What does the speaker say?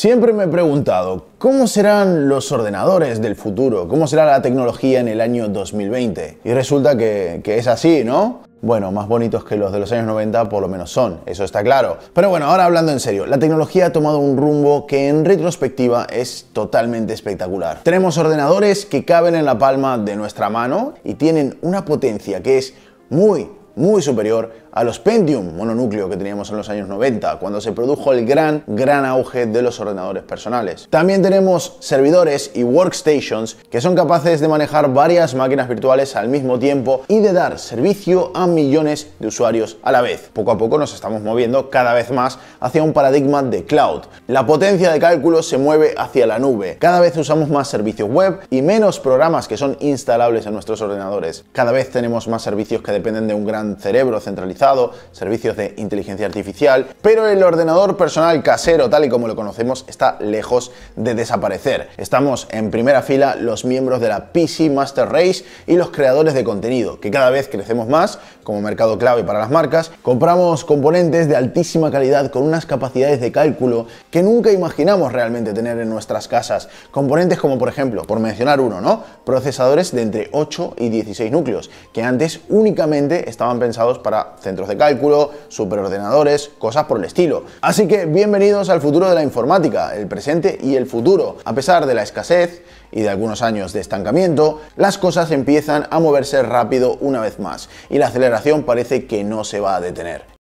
Siempre me he preguntado, ¿cómo serán los ordenadores del futuro? ¿Cómo será la tecnología en el año 2020? Y resulta que, es así, ¿no? Bueno, más bonitos que los de los años 90 por lo menos son, eso está claro. Pero bueno, ahora hablando en serio, la tecnología ha tomado un rumbo que en retrospectiva es totalmente espectacular. Tenemos ordenadores que caben en la palma de nuestra mano y tienen una potencia que es muy, muy superior a los Pentium mononúcleo que teníamos en los años 90, cuando se produjo el gran, gran auge de los ordenadores personales. También tenemos servidores y workstations que son capaces de manejar varias máquinas virtuales al mismo tiempo y de dar servicio a millones de usuarios a la vez. Poco a poco nos estamos moviendo cada vez más hacia un paradigma de cloud. La potencia de cálculo se mueve hacia la nube. Cada vez usamos más servicios web y menos programas que son instalables en nuestros ordenadores. Cada vez tenemos más servicios que dependen de un gran cerebro centralizado servicios de inteligencia artificial, pero el ordenador personal casero tal y como lo conocemos está lejos de desaparecer. Estamos en primera fila los miembros de la PC Master Race y los creadores de contenido, que cada vez crecemos más como mercado clave para las marcas, compramos componentes de altísima calidad con unas capacidades de cálculo que nunca imaginamos realmente tener en nuestras casas. Componentes como por ejemplo, por mencionar uno, ¿no? Procesadores de entre 8 y 16 núcleos, que antes únicamente estaban pensados para centros de cálculo, superordenadores, cosas por el estilo. Así que bienvenidos al futuro de la informática, el presente y el futuro. A pesar de la escasez y de algunos años de estancamiento, las cosas empiezan a moverse rápido una vez más y la aceleración parece que no se va a detener.